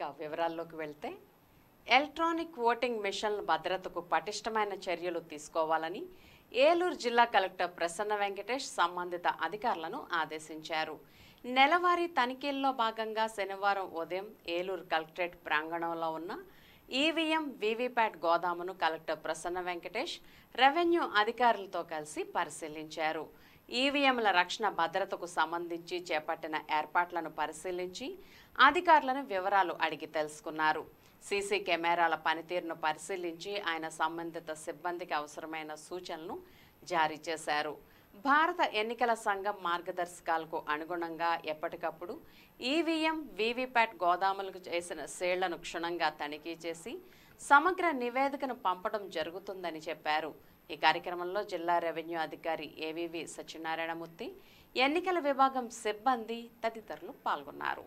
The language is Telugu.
ఇక వివరాల్లోకి వెళ్తే ఎలక్ట్రానిక్ ఓటింగ్ మిషన్ల భద్రతకు పటిష్టమైన చర్యలు తీసుకోవాలని ఏలూరు జిల్లా కలెక్టర్ ప్రసన్న వెంకటేష్ సంబంధిత అధికారులను ఆదేశించారు నెలవారీ తనిఖీల్లో భాగంగా శనివారం ఉదయం ఏలూరు కలెక్టరేట్ ప్రాంగణంలో ఉన్న ఈవీఎం వీవీప్యాట్ గోదామును కలెక్టర్ ప్రసన్న వెంకటేష్ రెవెన్యూ అధికారులతో కలిసి పరిశీలించారు ఈవీఎంల రక్షణ భద్రతకు సంబంధించి చేపట్టిన ఏర్పాట్లను పరిశీలించి అధికారులను వివరాలు అడిగి తెలుసుకున్నారు సీసీ కెమెరాల పనితీరును పరిశీలించి ఆయన సంబంధిత సిబ్బందికి అవసరమైన సూచనలు జారీ చేశారు భారత ఎన్నికల సంఘం మార్గదర్శకాలకు అనుగుణంగా ఎప్పటికప్పుడు ఈవీఎం వీవీప్యాట్ గోదాములకు చేసిన సేళ్లను క్షుణంగా తనిఖీ చేసి సమగ్ర నివేదికను పంపడం జరుగుతుందని చెప్పారు ఈ కార్యక్రమంలో జిల్లా రెవెన్యూ అధికారి ఏవీవి సత్యనారాయణమూర్తి ఎన్నికల విభాగం సిబ్బంది తదితరులు పాల్గొన్నారు